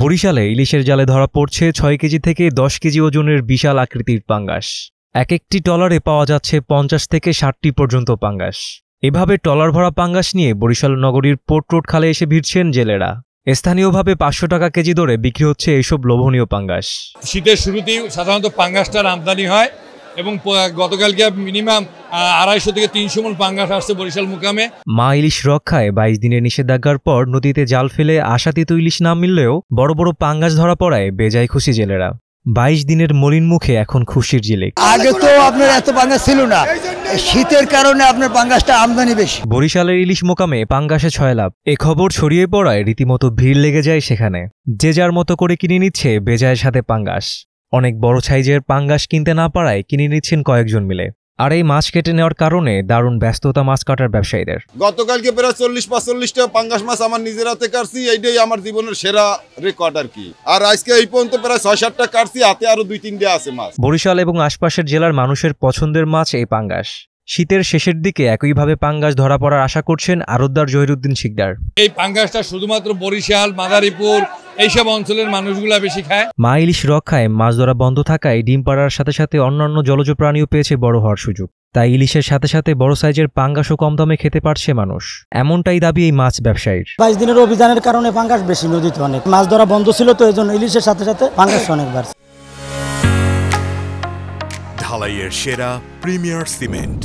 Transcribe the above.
বরিশালে ইলিশের জালে ধরা পড়ছে ছয় কেজি থেকে দশ কেজি ওজনের বিশাল আকৃতির পাঙ্গাস এক একটি টলারে পাওয়া যাচ্ছে পঞ্চাশ থেকে ষাটটি পর্যন্ত পাঙ্গাস এভাবে টলার ভরা পাঙ্গাস নিয়ে বরিশাল নগরীর পোর্ট রোড খালে এসে ভিড়ছেন জেলেরা স্থানীয়ভাবে পাঁচশো টাকা কেজি দরে বিক্রি হচ্ছে এইসব লোভনীয় পাঙ্গাস শীতের শুরুতেই সাধারণত পাঙ্গাসটার আমদানি হয় এবং গতকালকে মিনিমাম আড়াইশো থেকে তিনশো মন পাঙ্গাস আসছে বরিশাল মুকামে মা ইলিশ রক্ষায় বাইশ দিনের নিষেধাজ্ঞার পর নদীতে জাল ফেলে আশাতীত ইলিশ না মিললেও বড় বড় পাঙ্গাস ধরা পড়ায় বেজায় খুশি জেলেরা বাইশ দিনের মলিন মুখে এখন খুশির জেলে আগে তো আপনার এত পাঙ্গাস ছিল না শীতের কারণে আপনার পাঙ্গাসটা আমদানি বেশি বরিশালের ইলিশ মোকামে পাঙ্গাসে ছয় লাভ এ খবর ছড়িয়ে পড়ায় রীতিমতো ভিড় লেগে যায় সেখানে যে যার মতো করে কিনে নিচ্ছে বেজায়ের সাথে পাঙ্গাস অনেক বড় সাইজের পাঙ্গাস কিনতে না পারায় কিনে নিচ্ছেন কয়েকজন মিলে আর এই মাছ কেটে নেওয়ার কারণে দারুণ ব্যস্ততা মাছ কাটার ব্যবসায়ীদের গতকালকে প্রায় চল্লিশ পাঁচচল্লিশটা পাঙ্গাস মাছ আমার নিজের হাতে কাটছি এইটাই আমার জীবনের সেরা রেকর্ড আর কি আর আজকে এই পর্যন্ত প্রায় ছয় সাতটা কাটছি হাতে আরো দুই তিনটে আছে মাছ বরিশাল এবং আশপাশের জেলার মানুষের পছন্দের মাছ এই পাঙ্গাস শীতের শেষের দিকে একইভাবে পাঙ্গাস ধরা পড়ার আশা করছেন আরোদ্দার জহিরুদ্দিন শিকদার এই পাঙ্গাসটা শুধুমাত্র বরিশাল মাদারীপুর এইসব অঞ্চলের মানুষগুলা বেশি খায় মা ইলিশ রক্ষায় মাছ ধরা বন্ধ থাকায় ডিম পাড়ার সাথে সাথে অন্যান্য জলজ প্রাণীও পেয়েছে বড় হওয়ার সুযোগ তাই ইলিশের সাথে সাথে বড় সাইজের পাঙ্গাসও কম দামে খেতে পারছে মানুষ এমনটাই দাবি এই মাছ ব্যবসায়ীর বাইশ দিনের অভিযানের কারণে পাঙ্গাস বেশি নদীতে অনেক মাছ ধরা বন্ধ ছিল তো এই ইলিশের সাথে সাথে পাঙ্গাস অনেক বাড়ছে ঢালাইয়ের সেরা প্রিমিয়ার সিমেন্ট